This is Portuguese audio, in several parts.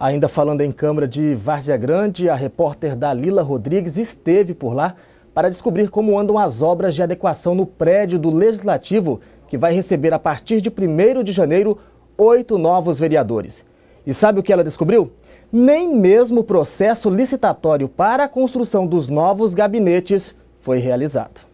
Ainda falando em Câmara de Várzea Grande, a repórter Dalila Rodrigues esteve por lá para descobrir como andam as obras de adequação no prédio do Legislativo, que vai receber a partir de 1 de janeiro oito novos vereadores. E sabe o que ela descobriu? Nem mesmo o processo licitatório para a construção dos novos gabinetes foi realizado.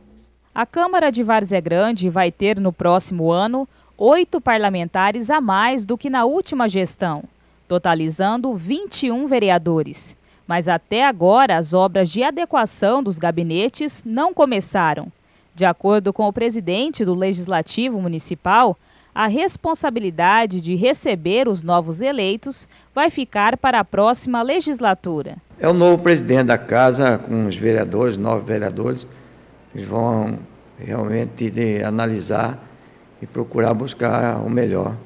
A Câmara de Várzea Grande vai ter no próximo ano oito parlamentares a mais do que na última gestão totalizando 21 vereadores. Mas até agora, as obras de adequação dos gabinetes não começaram. De acordo com o presidente do Legislativo Municipal, a responsabilidade de receber os novos eleitos vai ficar para a próxima legislatura. É o novo presidente da casa, com os vereadores, nove vereadores, eles vão realmente analisar e procurar buscar o melhor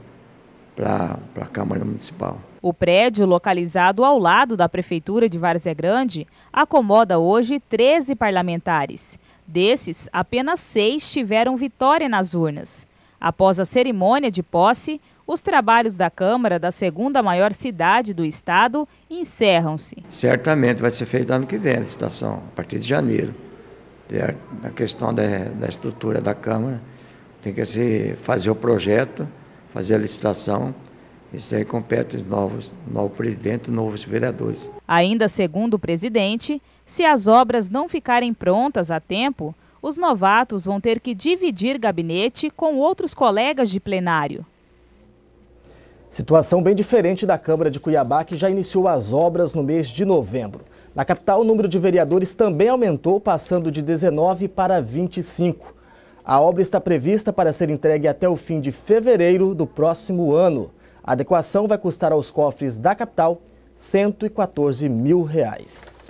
para a Câmara Municipal. O prédio, localizado ao lado da Prefeitura de Várzea Grande, acomoda hoje 13 parlamentares. Desses, apenas seis tiveram vitória nas urnas. Após a cerimônia de posse, os trabalhos da Câmara da segunda maior cidade do estado encerram-se. Certamente vai ser feito ano que vem a licitação, a partir de janeiro. É, na questão da, da estrutura da Câmara tem que se fazer o projeto fazer a licitação. Isso aí compete os novos, novo presidente e novos vereadores. Ainda segundo o presidente, se as obras não ficarem prontas a tempo, os novatos vão ter que dividir gabinete com outros colegas de plenário. Situação bem diferente da Câmara de Cuiabá, que já iniciou as obras no mês de novembro. Na capital, o número de vereadores também aumentou, passando de 19 para 25. A obra está prevista para ser entregue até o fim de fevereiro do próximo ano. A adequação vai custar aos cofres da capital 114 mil reais.